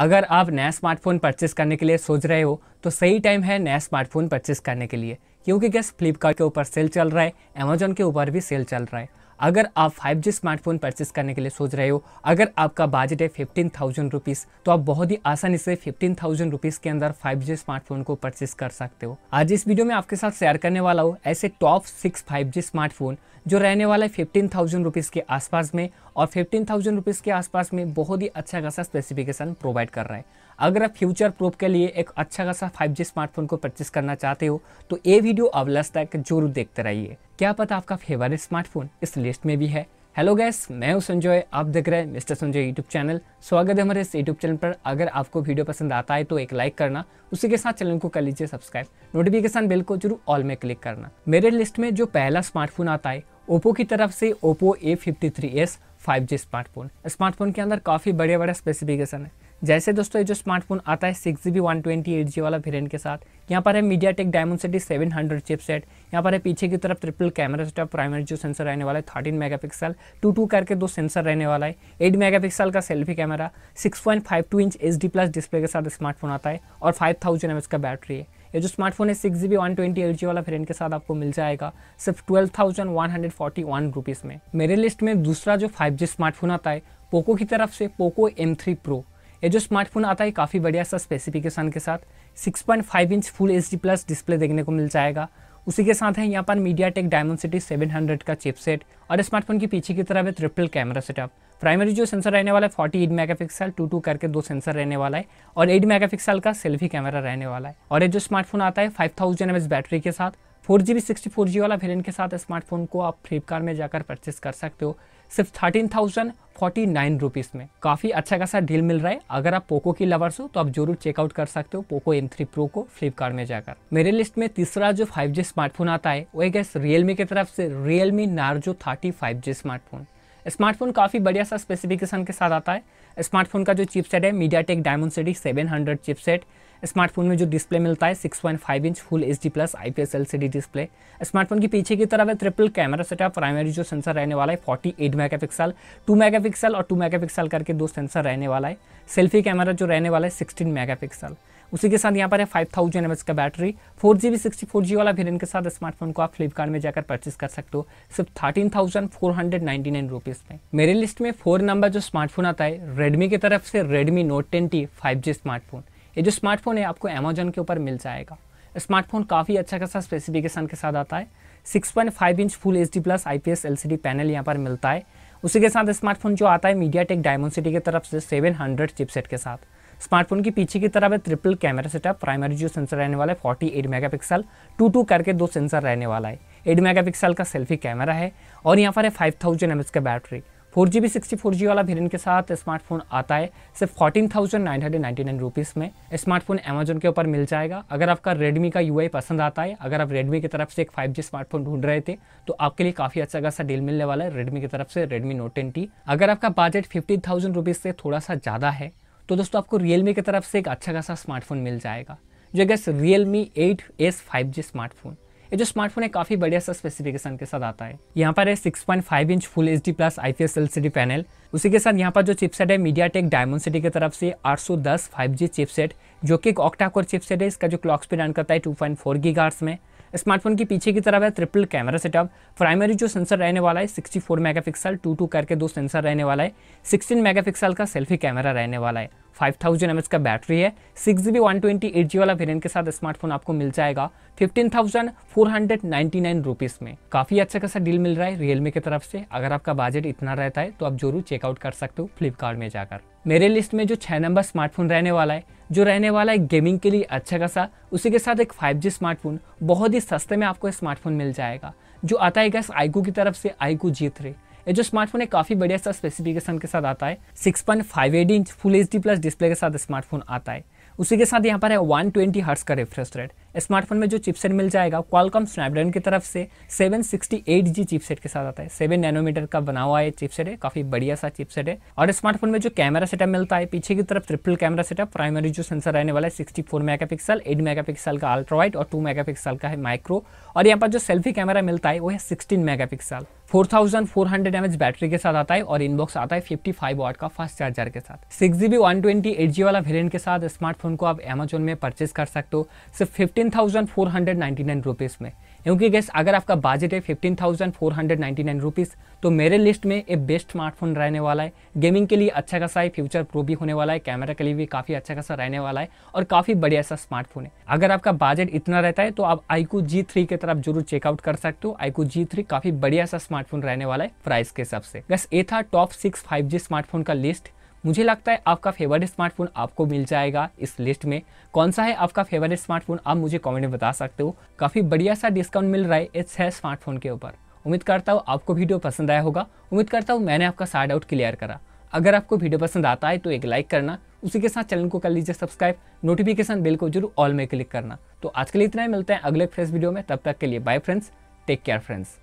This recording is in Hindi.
अगर आप नया स्मार्टफोन परचेस करने के लिए सोच रहे हो तो सही टाइम है नया स्मार्टफोन परचेस करने के लिए क्योंकि गैस फ्लिपकार्ट के ऊपर सेल चल रहा है अमेजोन के ऊपर भी सेल चल रहा है अगर आप 5G स्मार्टफोन परचेस करने के लिए सोच रहे हो अगर आपका बजट है फिफ्टीन थाउजेंड रुपीज़ तो आप बहुत ही आसानी से फिफ्टीन थाउजेंड रुपीज़ के अंदर 5G स्मार्टफोन को परचेस कर सकते हो आज इस वीडियो में आपके साथ शेयर करने वाला हूँ ऐसे टॉप सिक्स फाइव स्मार्टफोन जो रहने वाला है फिफ्टीन थाउजेंड रुपीज़ के आसपास में और फिफ्टीन थाउजेंड रुपीज़ के आसपास में बहुत ही अच्छा खासा स्पेसिफिकेशन प्रोवाइड कर रहा है अगर आप फ्यूचर प्रूफ के लिए एक अच्छा खासा फाइव स्मार्टफोन को परचेस करना चाहते हो तो ये वीडियो अब लास्ट तक जरूर देखते रहिए क्या पता आपका फेवरेट स्मार्टफोन इस लिस्ट में भी है हेलो गैस मैं हूं संजय आप देख रहे हैं मिस्टर संजय यूट्यूब चैनल स्वागत है हमारे इस यूट्यूब चैनल पर अगर आपको वीडियो पसंद आता है तो एक लाइक करना उसी के साथ चैनल को कर लीजिए सब्सक्राइब नोटिफिकेशन बेल को जरूर ऑल में क्लिक करना मेरे लिस्ट में जो पहला स्मार्टफोन आता है ओप्पो की तरफ से Oppo A fifty three S five G smartphone smartphone के अंदर काफ़ी बड़े बड़े स्पेसिफिकेशन है जैसे दोस्तों ये जो स्मार्टफोन आता है six G B twenty eight G वाला वेरियंट के साथ यहाँ पर है MediaTek Dimensity seven hundred chipset यहाँ पर है पीछे की तरफ ट्रिपल कैमरा सेटअप प्राइमरी जो सेंसर रहने वाला है thirteen megapixel two two करके दो सेंसर रहने वाला है एट मेगा पिक्सल का selfie camera six point five two inch H D plus display के साथ स्मार्टफोन आता है और फाइव थाउजेंड एम एच का बैटरी है ये जो स्मार्टफोन है six G B one twenty eight G वाला फ्रेंड के साथ आपको मिल जाएगा सिर्फ twelve thousand one hundred forty one rupees में मेरे लिस्ट में दूसरा जो फाइव जी स्मार्टफोन आता है पोको की तरफ से पोको एम थ्री प्रो ये जो स्मार्टफोन आता है काफ़ी बढ़िया सा स्पेसिफिकेशन के साथ 6.5 inch full H plus display देखने को मिल जाएगा उसी के साथ है यहाँ पर MediaTek Dimensity seven का चिपसेट और स्मार्टफोन के पीछे की तरफ है ट्रिपल कैमरा सेटअप प्राइमरी जो सेंसर रहने वाला है forty eight megapixel two two करके दो सेंसर रहने वाला है और एट मेगा पिक्सल का सेल्फी कैमरा रहने वाला है और ये जो स्मार्टफोन आता है फाइव थाउजेंड एम बैटरी के साथ फोर जी फोर जी वाला वेरियंट के साथ स्मार्टफोन को आप फ्लिपकार्ट में जाकर परचेस कर सकते हो सिर्फ thirteen thousand forty nine rupees में काफ़ी अच्छा खासा डील मिल रहा है अगर आप पोको की लवर्स हो तो आप जरूर चेकआउट कर सकते हो पोको एम थ्री प्रो को फ्लिपकार्ट में जाकर मेरे लिस्ट में तीसरा जो फाइव जी स्मार्टफोन आता है वो गैस रियलमी की तरफ से Realme Narzo thirty five G smartphone smartphone काफ़ी बढ़िया सा स्पेसिफिकेशन के साथ आता है स्मार्टफोन का जो चिपसेट है MediaTek Dimensity seven hundred chipset smartphone में जो डिस्प्ले मिलता है 6.5 inch full H D plus I P S L C D display smartphone की पीछे की तरफ है ट्रिपल कैमरा सेटअप प्राइमरी जो सेंसर रहने वाला है 48 मेगापिक्सल 2 मेगापिक्सल और 2 मेगापिक्सल करके दो सेंसर रहने वाला है सेल्फी कैमरा जो रहने वाला है 16 मेगापिक्सल उसी के साथ यहाँ पर है फाइव थाउजेंड एम का battery four G B sixty four G वाला फिर इनके साथ स्मार्टफोन को आप फ्लिपकार्ट में जाकर परचेस कर सकते हो सिर्फ thirteen thousand four hundred nine rupees में मेरे लिस्ट में फोर नंबर जो स्मार्टफोन आता है रेडमी की तरफ से Redmi Note twenty five G smartphone ये जो स्मार्टफोन है आपको अमेजोन के ऊपर मिल जाएगा स्मार्टफोन काफ़ी अच्छा खासा स्पेसिफिकेशन के साथ आता है six inch full H D plus I P S L C D panel यहाँ पर मिलता है उसी के साथ स्मार्टफोन जो आता है मीडिया टेक डायमोन सिटी की तरफ से 700 चिपसेट के साथ स्मार्टफोन की पीछे की तरफ है ट्रिपल कैमरा सेटअप प्राइमरी जो सेंसर रहने वाला है forty mega megapixel two two करके दो सेंसर रहने वाला है मेगा मेगापिक्सल का सेल्फी कैमरा है और यहाँ पर है फाइव थाउजेंड का battery four G B sixty four G वाला वेरियंट के साथ स्मार्टफोन आता है सिर्फ fourteen thousand nine hundred ninety nine rupees में स्मार्टफोन अमेजोन के ऊपर मिल जाएगा अगर आपका रेडमी का यू पसंद आता है अगर आप रेडमी की तरफ से एक फाइव जी स्मार्टफोन ढूंढ रहे थे तो आपके लिए काफ़ी अच्छा खासा डील मिलने वाला है रेडमी की तरफ से रेडमी नोट टेन टी अगर आपका बजट फिफ्टी थाउजेंड रुपीज़ से थोड़ा सा ज़्यादा है तो दोस्तों आपको रियलमी की तरफ से एक अच्छा खासा स्मार्टफोन मिल जाएगा जो गैस Realme eight S five G smartphone ये जो स्मार्टफोन है काफ़ी बढ़िया सा स्पेसिफिकेशन के साथ आता है यहाँ पर है 6.5 inch full H D plus I P S L C D panel उसी के साथ यहाँ पर जो चिपसेट है मीडिया टेक डायमंड सिटी की तरफ से 810 जी चिपसेट जो कि एक ऑक्टाकोर चिपसेट है इसका जो क्लॉक स्पीड रन करता है 2.4 पॉइंट में स्मार्टफोन के पीछे की तरफ है ट्रिपल कैमरा सेटअप प्राइमरी जो सेंसर रहने वाला है 64 पिक्सल टू टू करके दो सेंसर रहने वाला है 16 मेगापिक्सल का सेल्फी कैमरा रहने वाला है 5000 थाउजेंड का बैटरी है six G B one twenty eight G वाला वेरियंट के साथ स्मार्टफोन आपको मिल जाएगा fifteen thousand four hundred ninety nine rupees में काफ़ी अच्छा खासा डील मिल रहा है रियलमी की तरफ से अगर आपका बजट इतना रहता है तो आप जरूर चेकआउट कर सकते हो फ्लिपकार्ट में जाकर मेरे लिस्ट में जो छः नंबर स्मार्टफोन रहने वाला है जो रहने वाला है गेमिंग के लिए अच्छा खासा उसी के साथ एक 5G स्मार्टफोन बहुत ही सस्ते में आपको स्मार्टफोन मिल जाएगा जो आता है गैस आईकू की तरफ से आईकू जी थ्री ये जो स्मार्टफोन है काफी बढ़िया सा स्पेसिफिकेशन के साथ आता है six 6.58 inch full H plus display के साथ स्मार्टफोन आता है उसी के साथ यहाँ पर है 120 ट्वेंटी हर्ट्स का रिफ्रेश रेट स्मार्टफोन में जो चिपसेट मिल जाएगा क्वालकॉम स्नैपड्रैगन की तरफ से 768G चिपसेट के साथ आता है 7 नैनोमीटर का बना हुआ है चिपसेट है काफ़ी बढ़िया सा चिपसेट है और स्मार्टफोन में जो कैमरा सेटअप मिलता है पीछे की तरफ ट्रिपल कैमरा सेटअप प्राइमरी जो सेंसर रहने वाला है sixty four megapixel eight megapixel का अल्ट्रावाइट और टू मेगा पिक्सल का है माइक्रो और यहाँ पर जो सेल्फी कैमरा मिलता है वो है sixteen megapixel 4400 mAh battery के साथ आता है और इनबॉक्स आता है 55 फाइव का फास्ट चार्जर के साथ six G B one twenty वाला वेरियंट के साथ स्मार्टफोन को आप अमेजोन में परचेज कर सकते हो सिर्फ फिफ्टीन थाउजेंड में क्योंकि गैस अगर आपका बजट है फिफ्टीन थाउजेंड तो मेरे लिस्ट में एक बेस्ट स्मार्टफोन रहने वाला है गेमिंग के लिए अच्छा खासा है फ्यूचर प्रो भी होने वाला है कैमरा के लिए भी काफ़ी अच्छा खासा रहने वाला है और काफ़ी बढ़िया सा स्मार्टफोन है अगर आपका बजट इतना रहता है तो आप आईकू जी थ्री की तरफ जरूर चेकआउट कर सकते हो आईकू जी काफ़ी बढ़िया सा स्मार्टफोन रहने वाला है प्राइस के हिसाब से बस ये था टॉप सिक्स फाइव स्मार्टफोन का लिस्ट मुझे लगता है आपका फेवरेट स्मार्टफोन आपको मिल जाएगा इस लिस्ट में कौन सा है आपका फेवरेट स्मार्टफोन आप मुझे कमेंट में बता सकते हो काफ़ी बढ़िया सा डिस्काउंट मिल रहा है इस है स्मार्टफोन के ऊपर उम्मीद करता हूँ आपको वीडियो पसंद आया होगा उम्मीद करता हूँ मैंने आपका साइड आउट क्लियर करा अगर आपको वीडियो पसंद आता है तो एक लाइक करना उसी के साथ चैनल को कर लीजिए सब्सक्राइब नोटिफिकेशन बिल को जरूर ऑल में क्लिक करना तो आज के लिए इतना ही मिलता है अगले फ्रेश वीडियो में तब तक के लिए bye friends take care friends